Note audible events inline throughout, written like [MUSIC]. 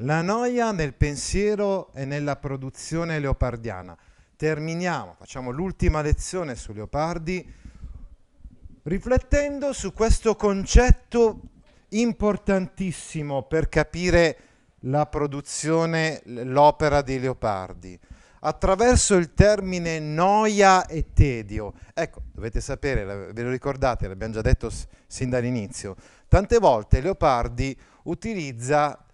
La noia nel pensiero e nella produzione leopardiana. Terminiamo, facciamo l'ultima lezione su Leopardi, riflettendo su questo concetto importantissimo per capire la produzione, l'opera di Leopardi, attraverso il termine noia e tedio. Ecco, dovete sapere, ve lo ricordate, l'abbiamo già detto sin dall'inizio, tante volte Leopardi utilizza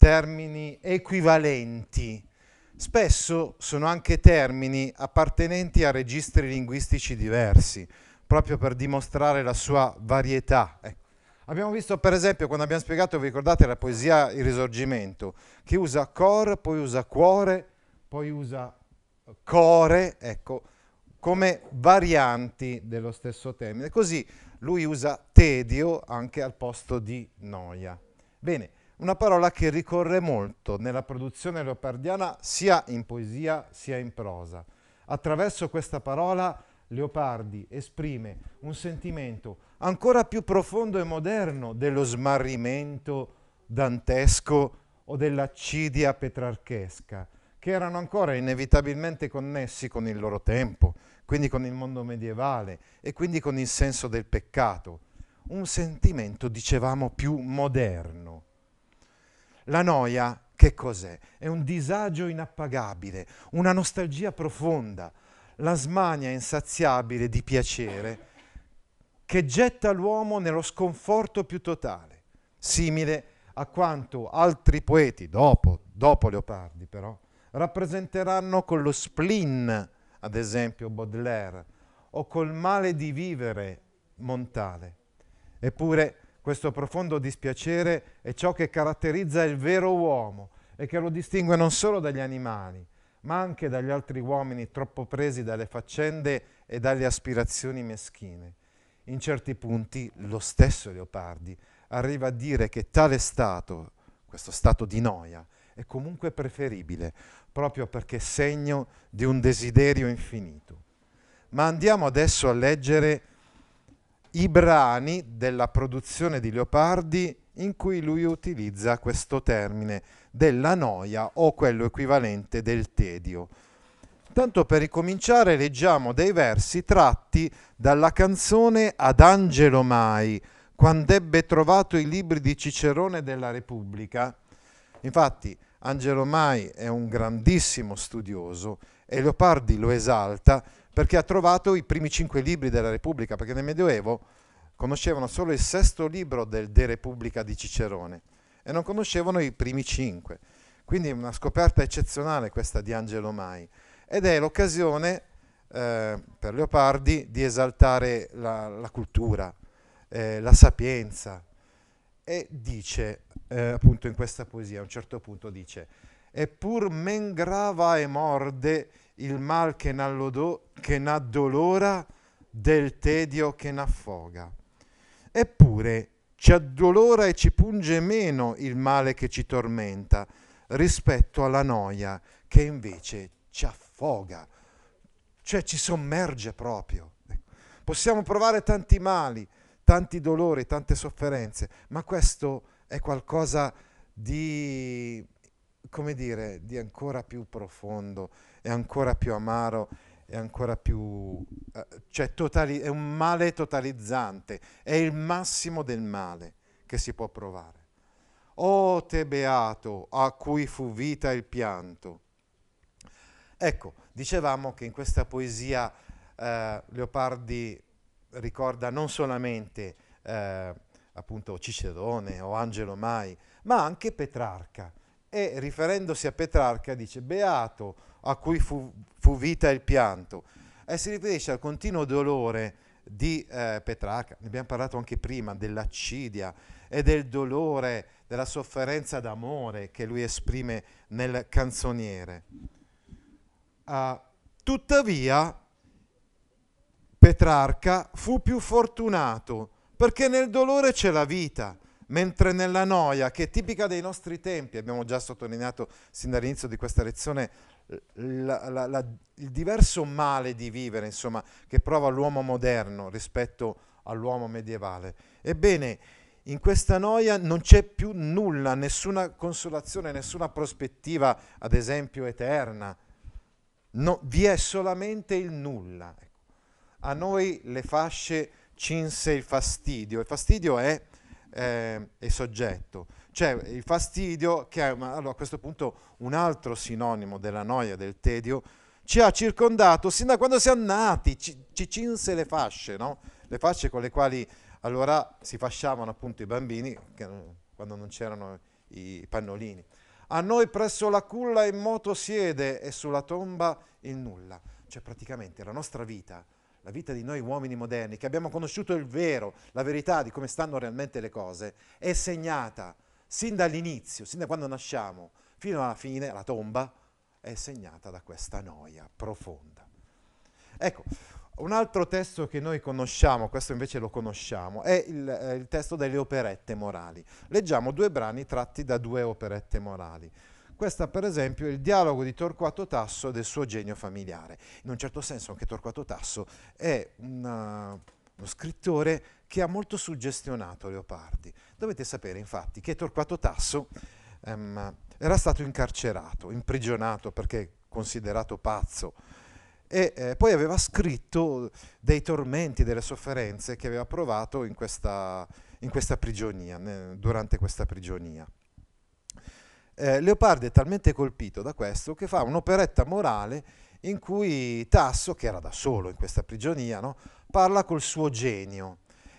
termini equivalenti. Spesso sono anche termini appartenenti a registri linguistici diversi, proprio per dimostrare la sua varietà. Ecco. Abbiamo visto per esempio quando abbiamo spiegato, vi ricordate la poesia Il Risorgimento, che usa cor, poi usa cuore, poi usa core, ecco, come varianti dello stesso termine. Così lui usa tedio anche al posto di noia. Bene, una parola che ricorre molto nella produzione leopardiana sia in poesia sia in prosa. Attraverso questa parola Leopardi esprime un sentimento ancora più profondo e moderno dello smarrimento dantesco o dell'accidia petrarchesca, che erano ancora inevitabilmente connessi con il loro tempo, quindi con il mondo medievale e quindi con il senso del peccato. Un sentimento, dicevamo, più moderno. La noia che cos'è? È un disagio inappagabile, una nostalgia profonda, la smania insaziabile di piacere che getta l'uomo nello sconforto più totale, simile a quanto altri poeti, dopo, dopo Leopardi però, rappresenteranno con lo spleen, ad esempio Baudelaire, o col male di vivere Montale. Eppure questo profondo dispiacere è ciò che caratterizza il vero uomo e che lo distingue non solo dagli animali, ma anche dagli altri uomini troppo presi dalle faccende e dalle aspirazioni meschine. In certi punti lo stesso Leopardi arriva a dire che tale stato, questo stato di noia, è comunque preferibile, proprio perché segno di un desiderio infinito. Ma andiamo adesso a leggere i brani della produzione di Leopardi in cui lui utilizza questo termine della noia o quello equivalente del tedio. Tanto per ricominciare leggiamo dei versi tratti dalla canzone Ad Angelo Mai, quando ebbe trovato i libri di Cicerone della Repubblica. Infatti Angelo Mai è un grandissimo studioso e Leopardi lo esalta perché ha trovato i primi cinque libri della Repubblica, perché nel Medioevo conoscevano solo il sesto libro del De Repubblica di Cicerone e non conoscevano i primi cinque. Quindi è una scoperta eccezionale questa di Angelo Mai ed è l'occasione eh, per Leopardi di esaltare la, la cultura, eh, la sapienza. E dice, eh, appunto in questa poesia, a un certo punto dice, e men grava e morde il mal che n'addolora del tedio che n'affoga. Eppure ci addolora e ci punge meno il male che ci tormenta rispetto alla noia che invece ci affoga, cioè ci sommerge proprio. Possiamo provare tanti mali, tanti dolori, tante sofferenze, ma questo è qualcosa di, come dire, di ancora più profondo è ancora più amaro, è ancora più... Eh, cioè totali- è un male totalizzante, è il massimo del male che si può provare. O te beato a cui fu vita il pianto. Ecco, dicevamo che in questa poesia eh, Leopardi ricorda non solamente eh, appunto Cicerone o Angelo Mai, ma anche Petrarca e riferendosi a Petrarca dice beato a cui fu, fu vita il pianto e si riferisce al continuo dolore di eh, Petrarca, ne abbiamo parlato anche prima, dell'accidia e del dolore, della sofferenza d'amore che lui esprime nel canzoniere. Uh, tuttavia Petrarca fu più fortunato perché nel dolore c'è la vita mentre nella noia, che è tipica dei nostri tempi, abbiamo già sottolineato sin dall'inizio di questa lezione la, la, la, il diverso male di vivere, insomma, che prova l'uomo moderno rispetto all'uomo medievale. Ebbene, in questa noia non c'è più nulla, nessuna consolazione, nessuna prospettiva, ad esempio, eterna. No, vi è solamente il nulla. A noi le fasce cinse il fastidio. Il fastidio è eh, e soggetto. Cioè il fastidio, che è allora, a questo punto un altro sinonimo della noia, del tedio, ci ha circondato sin da quando siamo nati, ci, ci cinse le fasce, no? le fasce con le quali allora si fasciavano appunto i bambini che, eh, quando non c'erano i pannolini. A noi presso la culla in moto siede e sulla tomba il nulla. Cioè praticamente la nostra vita la vita di noi uomini moderni, che abbiamo conosciuto il vero, la verità di come stanno realmente le cose, è segnata sin dall'inizio, sin da quando nasciamo, fino alla fine, alla tomba, è segnata da questa noia profonda. Ecco, un altro testo che noi conosciamo, questo invece lo conosciamo, è il, eh, il testo delle operette morali. Leggiamo due brani tratti da due operette morali. Questo per esempio è il dialogo di Torquato Tasso e del suo genio familiare. In un certo senso anche Torquato Tasso è una, uh, uno scrittore che ha molto suggestionato Leopardi. Dovete sapere infatti che Torquato Tasso um, era stato incarcerato, imprigionato perché considerato pazzo e eh, poi aveva scritto dei tormenti, delle sofferenze che aveva provato in questa, in questa prigionia, ne, durante questa prigionia eh, Leopardi è talmente colpito da questo che fa un'operetta morale in cui Tasso, che era da solo in questa prigionia, no, parla col suo genio.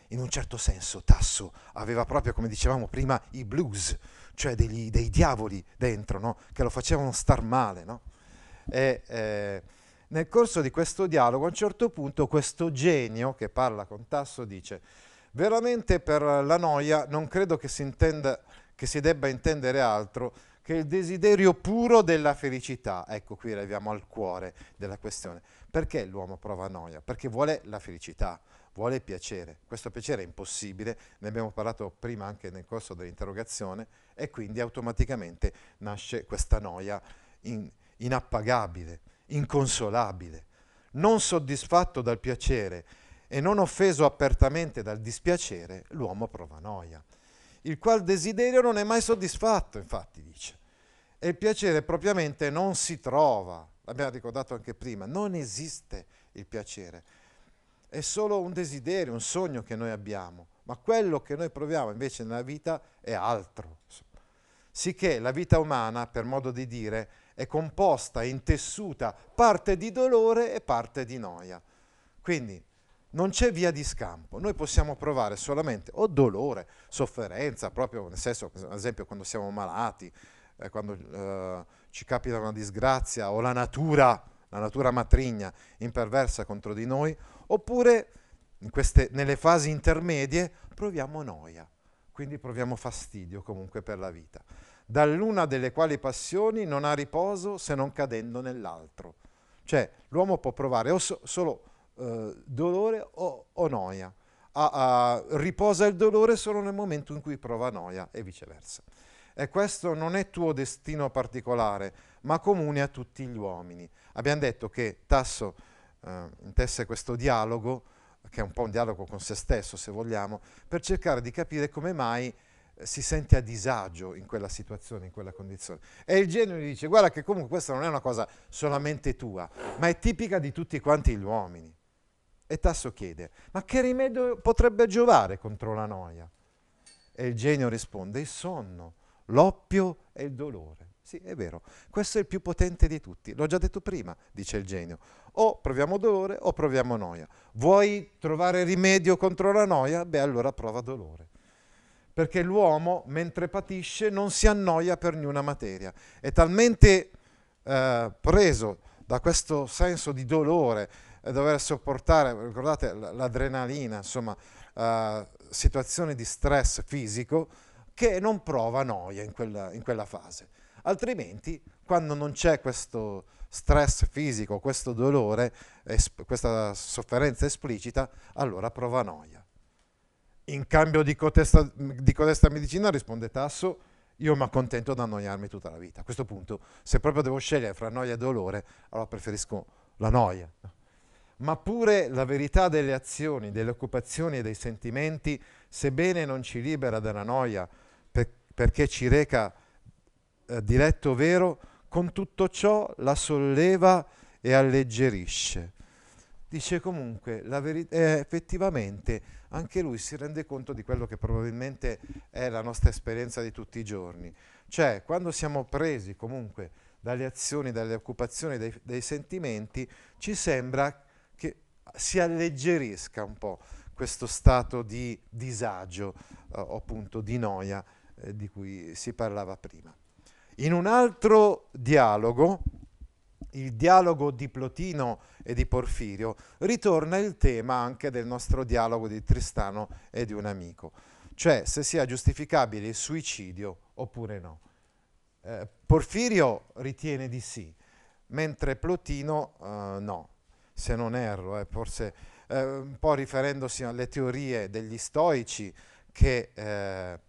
In un certo senso Tasso aveva proprio, come dicevamo prima, i blues, cioè degli, dei diavoli dentro, no, che lo facevano star male. No? E, eh, nel corso di questo dialogo, a un certo punto, questo genio che parla con Tasso dice, veramente per la noia non credo che si, intenda, che si debba intendere altro che il desiderio puro della felicità. Ecco, qui arriviamo al cuore della questione. Perché l'uomo prova noia? Perché vuole la felicità, vuole il piacere. Questo piacere è impossibile, ne abbiamo parlato prima anche nel corso dell'interrogazione, e quindi automaticamente nasce questa noia in, inappagabile, inconsolabile. Non soddisfatto dal piacere e non offeso apertamente dal dispiacere, l'uomo prova noia il qual desiderio non è mai soddisfatto, infatti dice. E il piacere propriamente non si trova, l'abbiamo ricordato anche prima, non esiste il piacere, è solo un desiderio, un sogno che noi abbiamo, ma quello che noi proviamo invece nella vita è altro. Sicché la vita umana, per modo di dire, è composta, intessuta parte di dolore e parte di noia. Quindi non c'è via di scampo, noi possiamo provare solamente o dolore, sofferenza, proprio nel senso, ad esempio quando siamo malati, eh, quando eh, ci capita una disgrazia o la natura, la natura matrigna imperversa contro di noi, oppure queste, nelle fasi intermedie proviamo noia, quindi proviamo fastidio comunque per la vita, dall'una delle quali passioni non ha riposo se non cadendo nell'altro. Cioè l'uomo può provare o so- solo eh, dolore o, o noia. A, a, riposa il dolore solo nel momento in cui prova noia e viceversa. E questo non è tuo destino particolare, ma comune a tutti gli uomini. Abbiamo detto che Tasso eh, intesse questo dialogo, che è un po' un dialogo con se stesso, se vogliamo, per cercare di capire come mai eh, si sente a disagio in quella situazione, in quella condizione. E il genio gli dice, guarda che comunque questa non è una cosa solamente tua, ma è tipica di tutti quanti gli uomini. E Tasso chiede, ma che rimedio potrebbe giovare contro la noia? E il genio risponde, il sonno, l'oppio e il dolore. Sì, è vero, questo è il più potente di tutti, l'ho già detto prima, dice il genio. O proviamo dolore o proviamo noia. Vuoi trovare rimedio contro la noia? Beh, allora prova dolore. Perché l'uomo, mentre patisce, non si annoia per nessuna materia. È talmente eh, preso da questo senso di dolore, eh, dover sopportare, ricordate l'adrenalina, insomma, uh, situazioni di stress fisico che non prova noia in quella, in quella fase. Altrimenti, quando non c'è questo stress fisico, questo dolore, questa sofferenza esplicita, allora prova noia. In cambio di codesta, di codesta medicina, risponde Tasso, io mi accontento ad annoiarmi tutta la vita. A questo punto, se proprio devo scegliere fra noia e dolore, allora preferisco la noia ma pure la verità delle azioni, delle occupazioni e dei sentimenti, sebbene non ci libera dalla noia, per, perché ci reca eh, diretto vero, con tutto ciò la solleva e alleggerisce. Dice comunque, la veri- eh, effettivamente anche lui si rende conto di quello che probabilmente è la nostra esperienza di tutti i giorni. Cioè, quando siamo presi comunque dalle azioni, dalle occupazioni, dai, dai sentimenti, ci sembra si alleggerisca un po' questo stato di disagio eh, o appunto di noia eh, di cui si parlava prima. In un altro dialogo, il dialogo di Plotino e di Porfirio, ritorna il tema anche del nostro dialogo di Tristano e di un amico, cioè se sia giustificabile il suicidio oppure no. Eh, Porfirio ritiene di sì, mentre Plotino eh, no se non erro, eh, forse eh, un po' riferendosi alle teorie degli stoici che eh,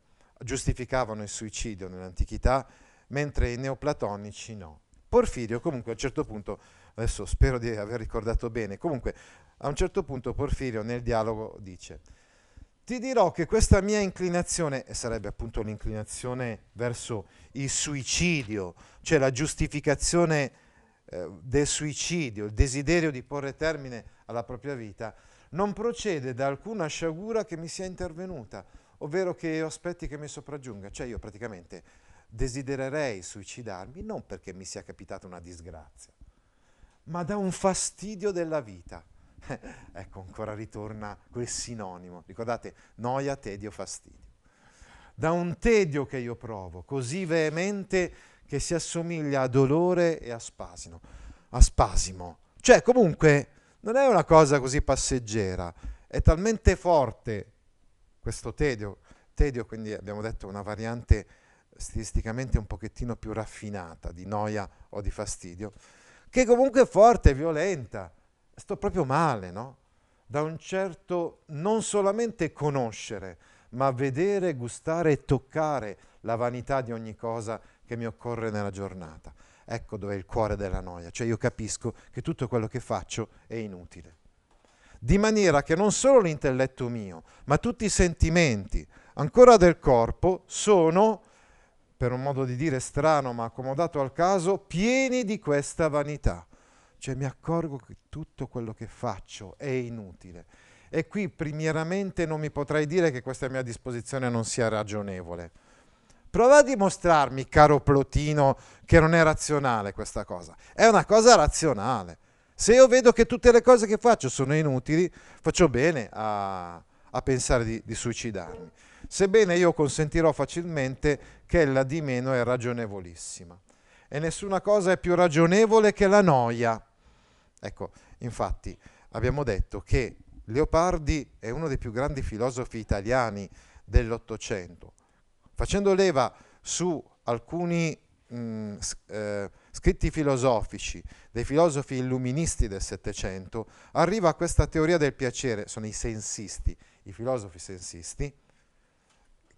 giustificavano il suicidio nell'antichità, mentre i neoplatonici no. Porfirio comunque a un certo punto, adesso spero di aver ricordato bene, comunque a un certo punto Porfirio nel dialogo dice, ti dirò che questa mia inclinazione, e sarebbe appunto l'inclinazione verso il suicidio, cioè la giustificazione eh, del suicidio, il desiderio di porre termine alla propria vita, non procede da alcuna sciagura che mi sia intervenuta, ovvero che io aspetti che mi sopraggiunga. Cioè io praticamente desidererei suicidarmi non perché mi sia capitata una disgrazia, ma da un fastidio della vita. [LAUGHS] ecco, ancora ritorna quel sinonimo. Ricordate, noia, tedio, fastidio. Da un tedio che io provo, così veemente che si assomiglia a dolore e a spasimo. A spasimo. Cioè, comunque, non è una cosa così passeggera, è talmente forte questo tedio, tedio quindi abbiamo detto una variante stilisticamente un pochettino più raffinata di noia o di fastidio, che comunque è forte, è violenta, sto proprio male, no? Da un certo non solamente conoscere, ma vedere, gustare e toccare la vanità di ogni cosa che mi occorre nella giornata. Ecco dove è il cuore della noia, cioè io capisco che tutto quello che faccio è inutile. Di maniera che non solo l'intelletto mio, ma tutti i sentimenti, ancora del corpo, sono, per un modo di dire strano ma accomodato al caso, pieni di questa vanità. Cioè mi accorgo che tutto quello che faccio è inutile. E qui primieramente non mi potrei dire che questa mia disposizione non sia ragionevole Prova a dimostrarmi, caro Plotino, che non è razionale questa cosa. È una cosa razionale. Se io vedo che tutte le cose che faccio sono inutili, faccio bene a, a pensare di, di suicidarmi. Sebbene io consentirò facilmente che la di meno è ragionevolissima. E nessuna cosa è più ragionevole che la noia. Ecco, infatti abbiamo detto che Leopardi è uno dei più grandi filosofi italiani dell'Ottocento facendo leva su alcuni mh, mm, eh, scritti filosofici dei filosofi illuministi del Settecento, arriva a questa teoria del piacere, sono i sensisti, i filosofi sensisti,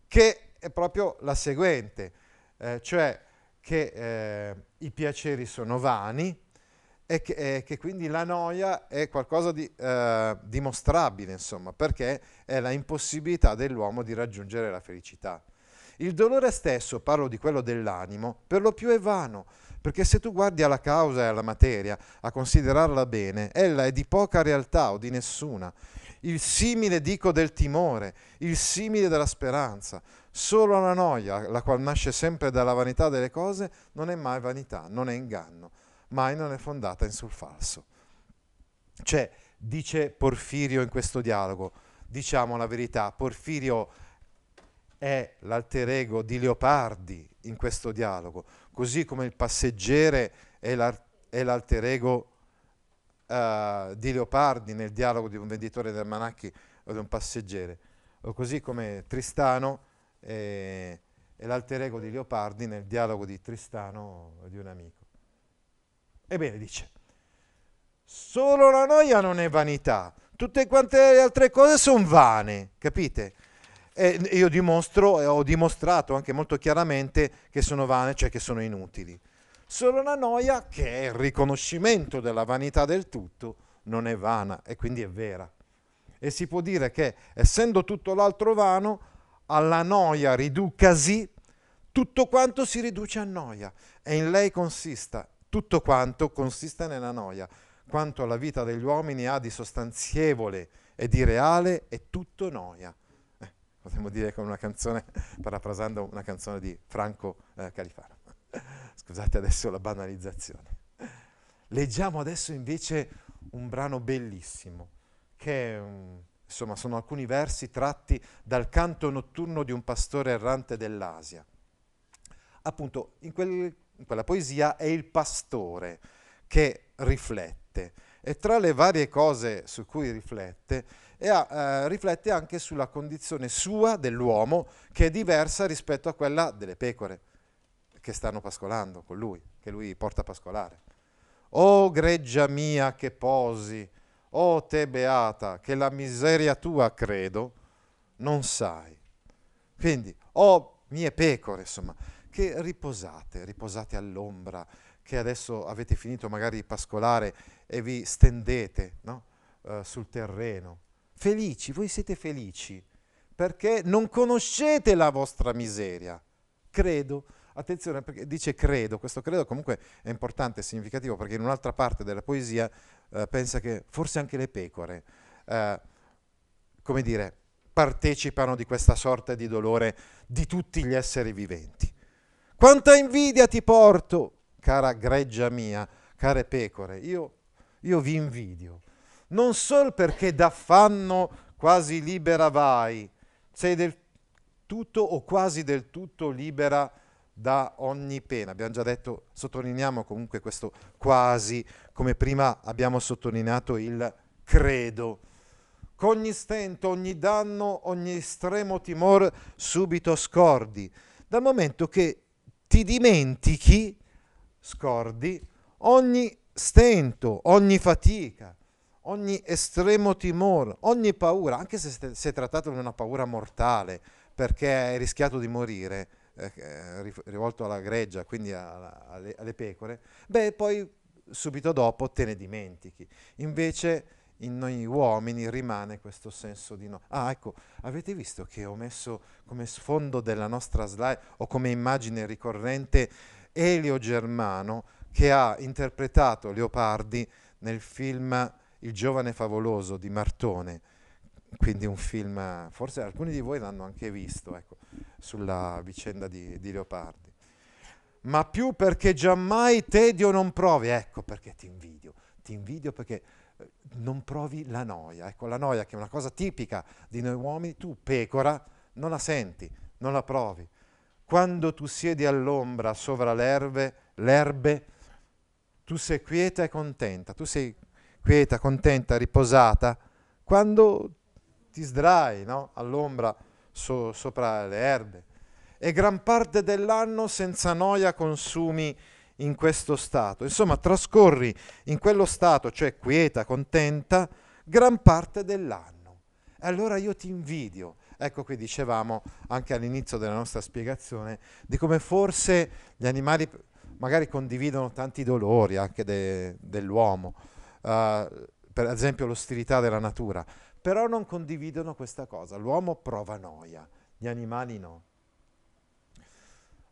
che è proprio la seguente, eh, cioè che eh, i piaceri sono vani e che, eh, che, quindi la noia è qualcosa di eh, dimostrabile, insomma, perché è la impossibilità dell'uomo di raggiungere la felicità. Il dolore stesso, parlo di quello dell'animo, per lo più è vano, perché se tu guardi alla causa e alla materia, a considerarla bene, ella è di poca realtà o di nessuna. Il simile, dico, del timore, il simile della speranza. Solo la noia, la qual nasce sempre dalla vanità delle cose, non è mai vanità, non è inganno, mai non è fondata in sul falso. Cioè, dice Porfirio in questo dialogo, diciamo la verità, Porfirio è l'alter ego di Leopardi in questo dialogo, così come il passeggere è, l'alter ego uh, di Leopardi nel dialogo di un venditore di manacchi o di un passeggere, o così come Tristano è, è l'alter ego di Leopardi nel dialogo di Tristano o di un amico. Ebbene, dice, solo la noia non è vanità, tutte quante le altre cose sono vane, capite? E io dimostro e ho dimostrato anche molto chiaramente che sono vane, cioè che sono inutili. Solo la noia, che è il riconoscimento della vanità del tutto, non è vana e quindi è vera. E si può dire che, essendo tutto l'altro vano, alla noia riducasi, tutto quanto si riduce a noia e in lei consista, tutto quanto consiste nella noia. Quanto la vita degli uomini ha di sostanzievole e di reale è tutto noia potremmo dire con una canzone, [LAUGHS] parafrasando una canzone di Franco eh, Califano. [LAUGHS] Scusate adesso la banalizzazione. Leggiamo adesso invece un brano bellissimo, che mm, insomma sono alcuni versi tratti dal canto notturno di un pastore errante dell'Asia. Appunto, in, quel, in quella poesia è il pastore che riflette e tra le varie cose su cui riflette, ha, eh, riflette anche sulla condizione sua dell'uomo che è diversa rispetto a quella delle pecore che stanno pascolando con lui, che lui porta a pascolare. O oh, greggia mia che posi, o oh, te beata, che la miseria tua credo, non sai. Quindi, o oh, mie pecore, insomma, che riposate, riposate all'ombra, che adesso avete finito magari di pascolare e vi stendete no? uh, sul terreno. Felici, voi siete felici perché non conoscete la vostra miseria. Credo. Attenzione, perché dice credo, questo credo comunque è importante, e significativo, perché in un'altra parte della poesia uh, pensa che forse anche le pecore, uh, come dire, partecipano di questa sorta di dolore di tutti gli esseri viventi. Quanta invidia ti porto, cara greggia mia, care pecore, io io vi invidio, non solo perché d'affanno quasi libera vai, sei del tutto o quasi del tutto libera da ogni pena. Abbiamo già detto, sottolineiamo comunque questo quasi, come prima abbiamo sottolineato il credo. Con Ogni stento, ogni danno, ogni estremo timor subito scordi, dal momento che ti dimentichi, scordi, ogni stento, ogni fatica, ogni estremo timore, ogni paura, anche se si è trattato di una paura mortale, perché hai rischiato di morire, eh, rivolto alla greggia, quindi alla, alle, alle, pecore, beh, poi subito dopo te ne dimentichi. Invece in noi uomini rimane questo senso di no. Ah, ecco, avete visto che ho messo come sfondo della nostra slide o come immagine ricorrente Elio Germano che ha interpretato Leopardi nel film Il giovane favoloso di Martone, quindi un film, forse alcuni di voi l'hanno anche visto, ecco, sulla vicenda di, di Leopardi. Ma più perché giammai tedio non provi, ecco perché ti invidio, ti invidio perché eh, non provi la noia, ecco la noia che è una cosa tipica di noi uomini, tu pecora non la senti, non la provi. Quando tu siedi all'ombra sovra l'erbe, l'erbe tu sei quieta e contenta, tu sei quieta, contenta, riposata, quando ti sdrai no? all'ombra so, sopra le erbe. E gran parte dell'anno senza noia consumi in questo stato. Insomma, trascorri in quello stato, cioè quieta, contenta, gran parte dell'anno. E allora io ti invidio. Ecco qui dicevamo anche all'inizio della nostra spiegazione di come forse gli animali magari condividono tanti dolori anche de, dell'uomo, uh, per esempio l'ostilità della natura, però non condividono questa cosa. L'uomo prova noia, gli animali no.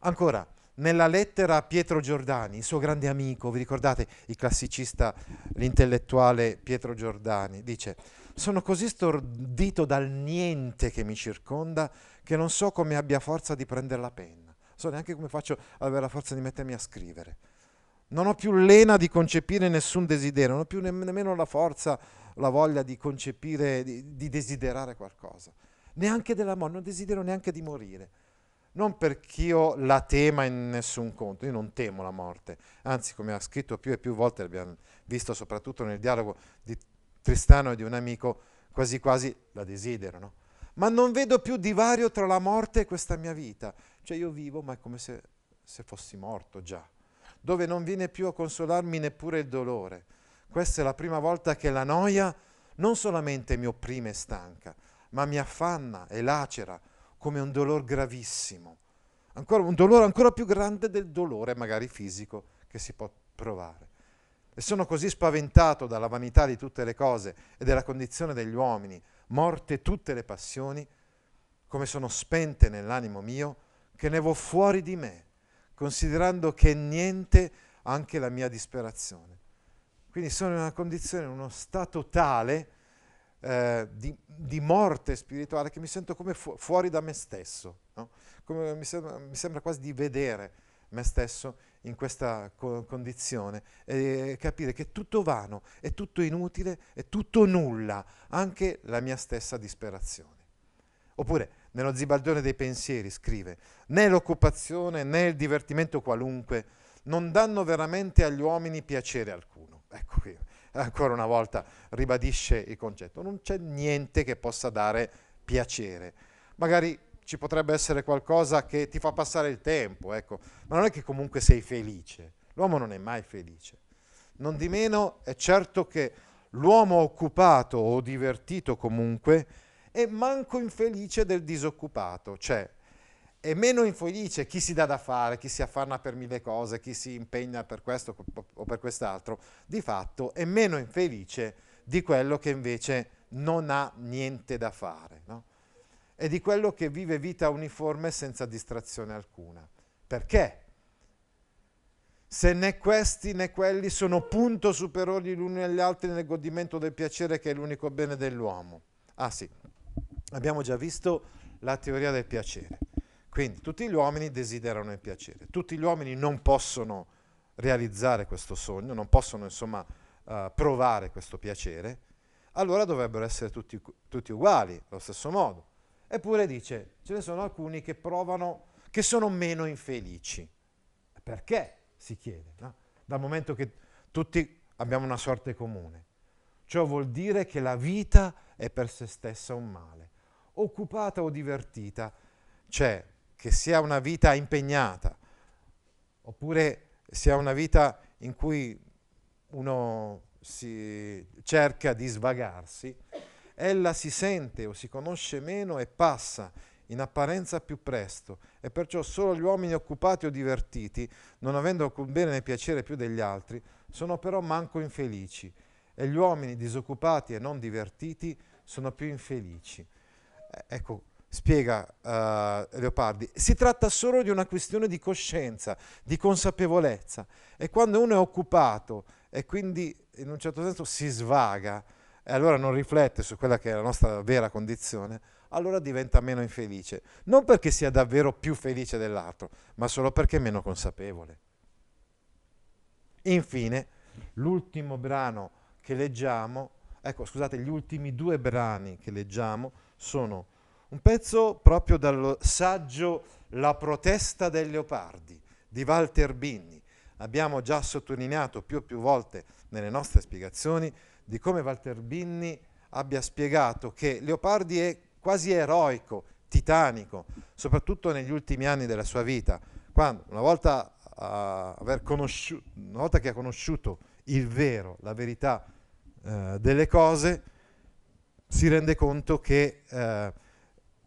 Ancora, nella lettera a Pietro Giordani, il suo grande amico, vi ricordate il classicista, l'intellettuale Pietro Giordani, dice, sono così stordito dal niente che mi circonda che non so come abbia forza di prendere la penna so neanche come faccio ad avere la forza di mettermi a scrivere. Non ho più lena di concepire nessun desiderio, non ho più nemmeno la forza, la voglia di concepire, di, di desiderare qualcosa. Neanche della morte, non desidero neanche di morire. Non perché io la tema in nessun conto, io non temo la morte. Anzi, come ha scritto più e più volte, l'abbiamo visto soprattutto nel dialogo di Tristano e di un amico, quasi quasi la desiderano. Ma non vedo più divario tra la morte e questa mia vita. Cioè io vivo ma è come se, se fossi morto già, dove non viene più a consolarmi neppure il dolore. Questa è la prima volta che la noia non solamente mi opprime e stanca, ma mi affanna e lacera come un dolore gravissimo, ancora, un dolore ancora più grande del dolore magari fisico che si può provare. E sono così spaventato dalla vanità di tutte le cose e della condizione degli uomini, morte tutte le passioni, come sono spente nell'animo mio, che ne vo fuori di me, considerando che è niente anche la mia disperazione. Quindi sono in una condizione, in uno stato tale eh, di, di, morte spirituale che mi sento come fu- fuori da me stesso, no? come mi sembra, mi sembra quasi di vedere me stesso in questa co- condizione e capire che è tutto vano, è tutto inutile, è tutto nulla, anche la mia stessa disperazione. Oppure nello zibaldone dei pensieri, scrive, né l'occupazione né il divertimento qualunque non danno veramente agli uomini piacere alcuno. Ecco qui, ancora una volta ribadisce il concetto, non c'è niente che possa dare piacere. Magari ci potrebbe essere qualcosa che ti fa passare il tempo, ecco, ma non è che comunque sei felice, l'uomo non è mai felice. Non di meno è certo che l'uomo occupato o divertito comunque e manco infelice del disoccupato, cioè è meno infelice chi si dà da fare, chi si affanna per mille cose, chi si impegna per questo o per quest'altro, di fatto è meno infelice di quello che invece non ha niente da fare, no? e di quello che vive vita uniforme senza distrazione alcuna. Perché? Se né questi né quelli sono punto superiori gli uni agli altri nel godimento del piacere che è l'unico bene dell'uomo. Ah sì, abbiamo già visto la teoria del piacere. Quindi tutti gli uomini desiderano il piacere, tutti gli uomini non possono realizzare questo sogno, non possono insomma uh, provare questo piacere, allora dovrebbero essere tutti, tutti uguali, allo stesso modo. Eppure dice, ce ne sono alcuni che provano, che sono meno infelici. Perché? Si chiede, no? dal momento che tutti abbiamo una sorte comune. Ciò vuol dire che la vita è per se stessa un male occupata o divertita, cioè che sia una vita impegnata, oppure sia una vita in cui uno si cerca di svagarsi, ella si sente o si conosce meno e passa in apparenza più presto, e perciò solo gli uomini occupati o divertiti, non avendo alcun bene né piacere più degli altri, sono però manco infelici, e gli uomini disoccupati e non divertiti sono più infelici. Eh, ecco, spiega uh, Leopardi, si tratta solo di una questione di coscienza, di consapevolezza e quando uno è occupato e quindi in un certo senso si svaga e allora non riflette su quella che è la nostra vera condizione, allora diventa meno infelice, non perché sia davvero più felice dell'altro, ma solo perché è meno consapevole. Infine, l'ultimo brano che leggiamo, ecco scusate, gli ultimi due brani che leggiamo sono un pezzo proprio dal saggio La protesta dei leopardi di Walter Binni. Abbiamo già sottolineato più e più volte nelle nostre spiegazioni di come Walter Binni abbia spiegato che Leopardi è quasi eroico, titanico, soprattutto negli ultimi anni della sua vita, quando una volta, una volta che ha conosciuto il vero, la verità eh, delle cose, si rende conto che eh,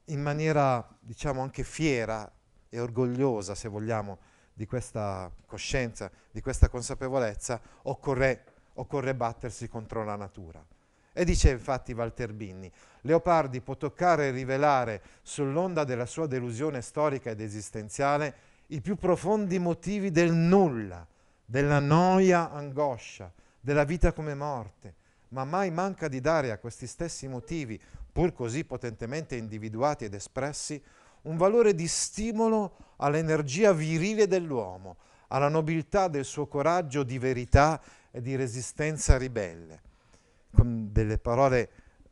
in maniera diciamo anche fiera e orgogliosa, se vogliamo, di questa coscienza, di questa consapevolezza, occorre, occorre battersi contro la natura. E dice infatti Walter Binni, Leopardi può toccare e rivelare sull'onda della sua delusione storica ed esistenziale i più profondi motivi del nulla, della noia, angoscia, della vita come morte, ma mai manca di dare a questi stessi motivi, pur così potentemente individuati ed espressi, un valore di stimolo all'energia virile dell'uomo, alla nobiltà del suo coraggio di verità e di resistenza ribelle. Con delle parole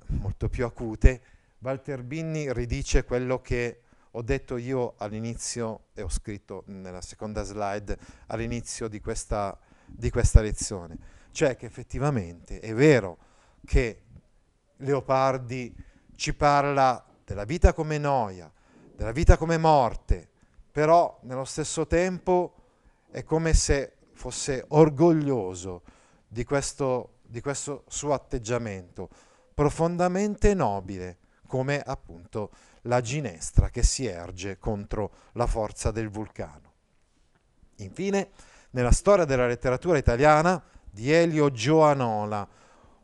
molto più acute, Walter Binni ridice quello che ho detto io all'inizio e ho scritto nella seconda slide all'inizio di questa, di questa lezione cioè che effettivamente è vero che Leopardi ci parla della vita come noia, della vita come morte, però nello stesso tempo è come se fosse orgoglioso di questo, di questo suo atteggiamento profondamente nobile, come appunto la ginestra che si erge contro la forza del vulcano. Infine, nella storia della letteratura italiana, di Elio Gioanola,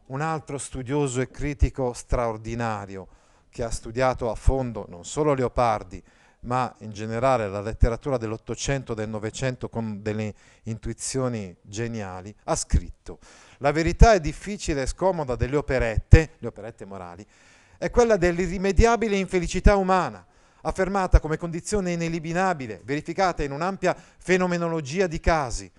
un altro studioso e critico straordinario che ha studiato a fondo non solo Leopardi, ma in generale la letteratura dell'Ottocento e del Novecento con delle intuizioni geniali, ha scritto La verità è difficile e scomoda delle operette, le operette morali, è quella dell'irrimediabile infelicità umana, affermata come condizione ineliminabile, verificata in un'ampia fenomenologia di casi,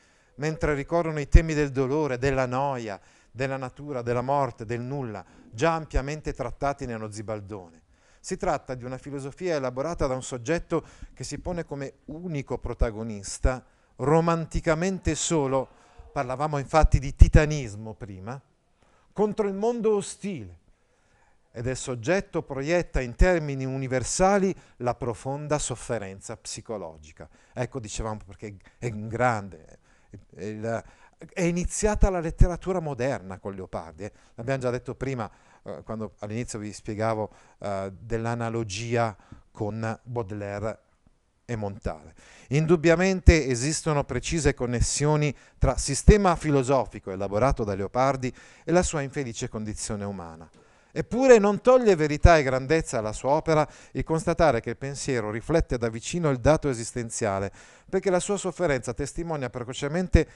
mentre ricorrono i temi del dolore, della noia, della natura, della morte, del nulla, già ampiamente trattati nello Zibaldone. Si tratta di una filosofia elaborata da un soggetto che si pone come unico protagonista, romanticamente solo, parlavamo infatti di titanismo prima, contro il mondo ostile. Ed il soggetto proietta in termini universali la profonda sofferenza psicologica. Ecco, dicevamo perché è grande, eh, il, è iniziata la letteratura moderna con Leopardi, eh. l'abbiamo già detto prima eh, quando all'inizio vi spiegavo eh, dell'analogia con Baudelaire e Montale. Indubbiamente esistono precise connessioni tra sistema filosofico elaborato da Leopardi e la sua infelice condizione umana. Eppure non toglie verità e grandezza alla sua opera il constatare che il pensiero riflette da vicino il dato esistenziale, perché la sua sofferenza testimonia precocemente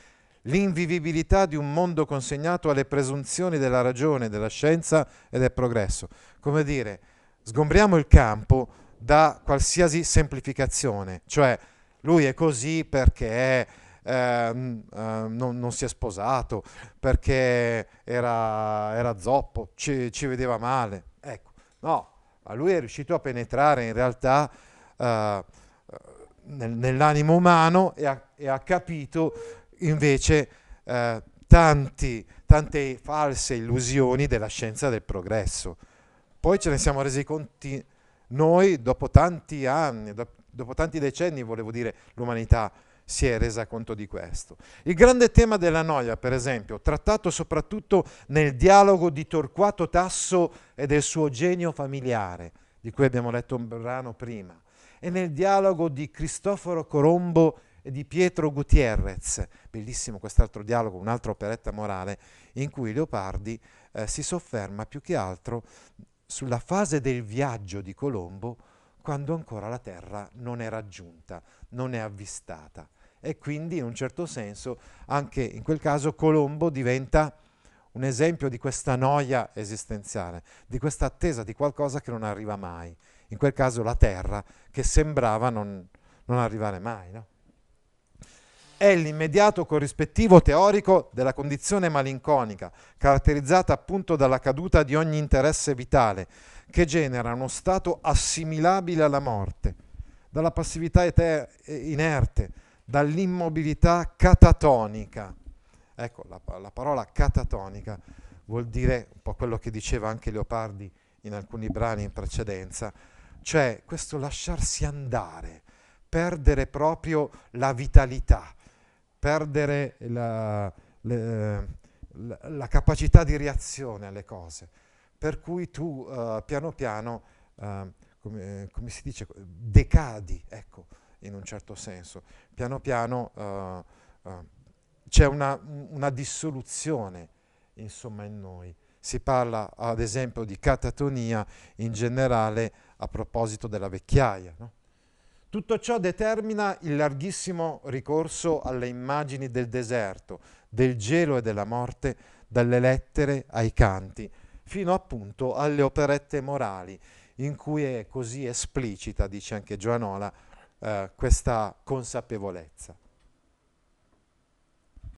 l'invivibilità di un mondo consegnato alle presunzioni della ragione, della scienza e del progresso. Come dire, sgombriamo il campo da qualsiasi semplificazione, cioè lui è così perché è eh, non, non, si è sposato, perché era, era zoppo, ci, ci, vedeva male. Ecco, no, ma lui è riuscito a penetrare in realtà eh, nel, nell'animo umano e ha, e ha capito invece eh, tanti, tante false illusioni della scienza del progresso. Poi ce ne siamo resi conti noi dopo tanti anni, dopo tanti decenni, volevo dire, l'umanità si è resa conto di questo. Il grande tema della noia, per esempio, trattato soprattutto nel dialogo di Torquato Tasso e del suo genio familiare, di cui abbiamo letto un brano prima, e nel dialogo di Cristoforo Colombo e di Pietro Gutierrez, bellissimo quest'altro dialogo, un'altra operetta morale, in cui Leopardi eh, si sofferma più che altro sulla fase del viaggio di Colombo quando ancora la terra non è raggiunta, non è avvistata e quindi in un certo senso anche in quel caso Colombo diventa un esempio di questa noia esistenziale, di questa attesa di qualcosa che non arriva mai, in quel caso la terra che sembrava non, non arrivare mai. No? È l'immediato corrispettivo teorico della condizione malinconica, caratterizzata appunto dalla caduta di ogni interesse vitale, che genera uno stato assimilabile alla morte, dalla passività inerte, dall'immobilità catatonica. Ecco, la, la, parola catatonica vuol dire un po' quello che diceva anche Leopardi in alcuni brani in precedenza, cioè questo lasciarsi andare, perdere proprio la vitalità, perdere la, la, la capacità di reazione alle cose. Per cui tu uh, piano piano, uh, come, come, si dice, decadi, ecco, in un certo senso. Piano piano uh, uh, c'è una, una, dissoluzione insomma, in noi. Si parla ad esempio di catatonia in generale a proposito della vecchiaia. No? Tutto ciò determina il larghissimo ricorso alle immagini del deserto, del gelo e della morte, dalle lettere ai canti, fino appunto alle operette morali, in cui è così esplicita, dice anche Giovanola, eh, questa consapevolezza.